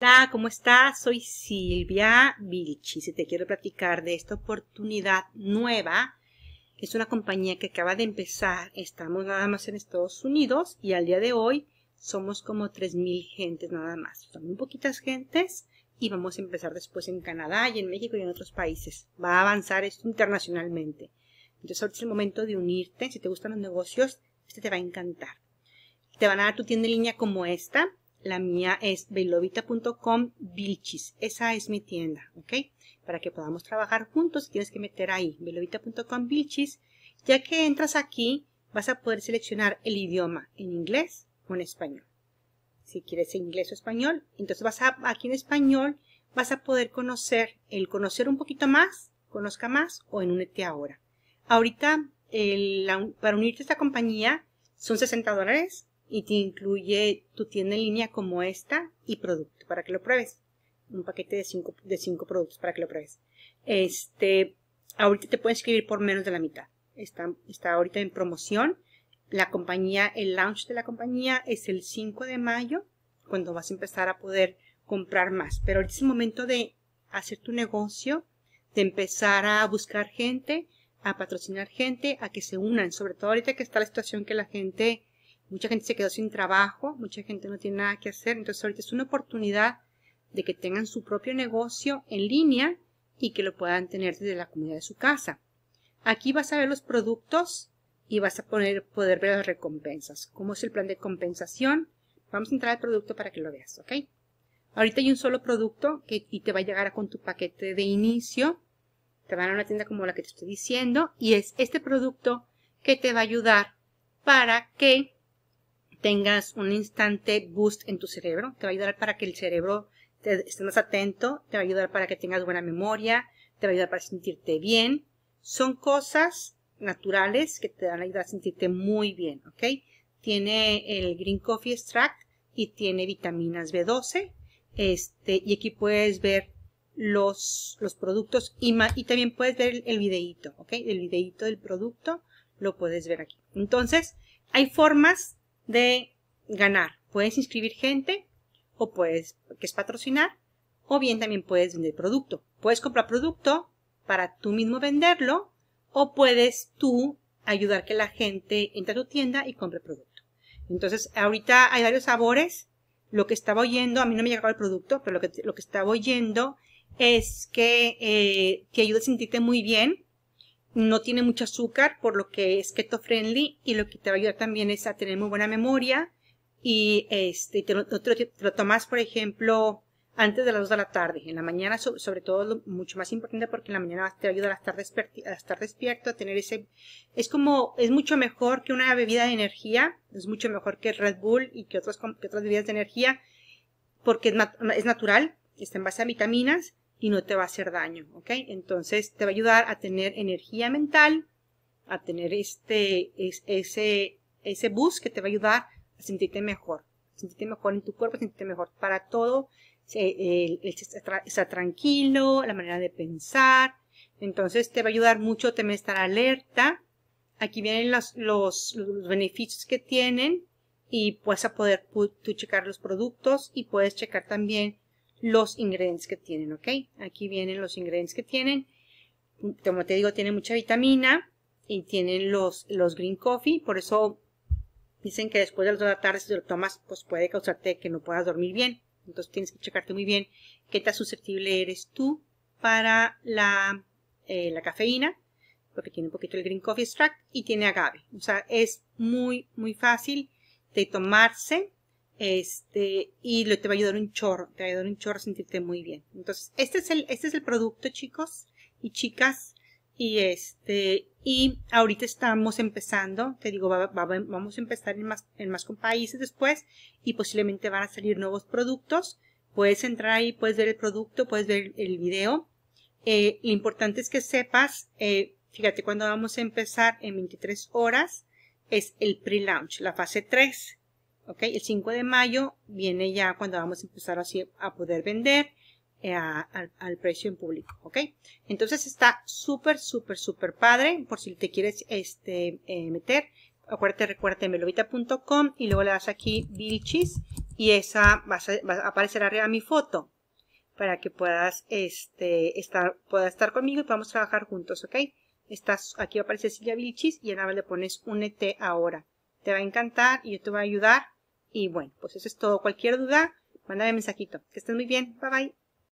Hola, ¿cómo estás? Soy Silvia Vilchi. y te quiero platicar de esta oportunidad nueva. Es una compañía que acaba de empezar. Estamos nada más en Estados Unidos y al día de hoy somos como 3.000 gentes nada más. Son muy poquitas gentes y vamos a empezar después en Canadá y en México y en otros países. Va a avanzar esto internacionalmente. Entonces ahora es el momento de unirte. Si te gustan los negocios, este te va a encantar. Te van a dar tu tienda en línea como esta. La mía es belovita.com bilchis. Esa es mi tienda, ¿ok? Para que podamos trabajar juntos, tienes que meter ahí belovita.com bilchis. Ya que entras aquí, vas a poder seleccionar el idioma en inglés o en español. Si quieres inglés o español, entonces vas a, aquí en español vas a poder conocer, el conocer un poquito más, conozca más o en Únete ahora. Ahorita, para unirte a esta compañía son 60 dólares y te incluye tu tienda en línea como esta y producto para que lo pruebes. Un paquete de cinco, de productos para que lo pruebes. Este, ahorita te puedes escribir por menos de la mitad. Está, está ahorita en promoción. La compañía, el launch de la compañía es el 5 de mayo, cuando vas a empezar a poder comprar más. Pero ahorita es el momento de hacer tu negocio, de empezar a buscar gente, a patrocinar gente, a que se unan. Sobre todo ahorita que está la situación que la gente Mucha gente se quedó sin trabajo, mucha gente no tiene nada que hacer, entonces ahorita es una oportunidad de que tengan su propio negocio en línea y que lo puedan tener desde la comunidad de su casa. Aquí vas a ver los productos y vas a poder ver las recompensas, cómo es el plan de compensación. Vamos a entrar al producto para que lo veas, ¿ok? Ahorita hay un solo producto que, y te va a llegar con tu paquete de inicio. Te van a una tienda como la que te estoy diciendo y es este producto que te va a ayudar para que tengas un instante boost en tu cerebro. Te va a ayudar para que el cerebro esté más atento, te va a ayudar para que tengas buena memoria, te va a ayudar para sentirte bien. Son cosas naturales que te van a ayudar a sentirte muy bien, ¿ok? Tiene el Green Coffee Extract y tiene vitaminas B12. Este, y aquí puedes ver los, los productos y, también puedes ver el, videíto, ¿ok? El videíto del producto lo puedes ver aquí. Entonces, hay formas de ganar. Puedes inscribir gente o puedes, que es patrocinar, o bien también puedes vender producto. Puedes comprar producto para tú mismo venderlo o puedes tú ayudar que la gente entre a tu tienda y compre producto. Entonces, ahorita hay varios sabores. Lo que estaba oyendo, a mí no me llegaba el producto, pero lo que, lo que estaba oyendo es que te eh, ayuda a sentirte muy bien no tiene mucho azúcar, por lo que es keto friendly y lo que te va a ayudar también es a tener muy buena memoria y este, te, lo, tomas, por ejemplo, antes de las 2 de la tarde. En la mañana, sobre todo, lo mucho más importante porque en la mañana te ayuda a estar, a estar despierto, a tener ese... Es como, es mucho mejor que una bebida de energía, es mucho mejor que Red Bull y que, otras bebidas de energía porque es natural, está en base a vitaminas y no te va a hacer daño, ¿ok? Entonces te va a ayudar a tener energía mental, a tener este, ese, ese bus que te va a ayudar a sentirte mejor, sentirte mejor en tu cuerpo, sentirte mejor para todo, estar tranquilo, la manera de pensar, entonces te va a ayudar mucho también estar alerta. Aquí vienen los, los, los beneficios que tienen y puedes a poder tú checar los productos y puedes checar también los ingredientes que tienen, ¿ok? Aquí vienen los ingredientes que tienen. Como te digo, tiene mucha vitamina y tienen los, los green coffee, por eso dicen que después de las tardes, de la tarde si lo tomas, pues puede causarte que no puedas dormir bien. Entonces tienes que checarte muy bien qué tan susceptible eres tú para la, eh, la cafeína, porque tiene un poquito el green coffee extract y tiene agave. O sea, es muy, muy fácil de tomarse este, y lo, te va a ayudar un chorro, te va a ayudar un chorro a sentirte muy bien. Entonces, este es el, este es el producto, chicos y chicas. Y este, y ahorita estamos empezando, te digo, vamos a empezar en más, en más con países después y posiblemente van a salir nuevos productos. Puedes entrar ahí, puedes ver el producto, puedes ver el video. Eh, lo importante es que sepas, eh, fíjate, cuando vamos a empezar en 23 horas es el pre-launch, la fase 3. ¿ok? El 5 de mayo viene ya cuando vamos a empezar así a poder vender eh, al, precio en público, ¿ok? Entonces está súper, súper, súper padre por si te quieres este, eh, meter. Acuérdate, recuérdate melovita.com y luego le das aquí Vilchis y esa a, va a aparecer arriba mi foto para que puedas este, estar, puedas estar conmigo y podamos trabajar juntos, ¿ok? Estás, aquí va a aparecer Silvia Vilchis y nada le pones únete ahora. Te va a encantar y yo te voy a ayudar y bueno, pues eso es todo. Cualquier duda, mándame mensajito. Que estén muy bien. Bye bye.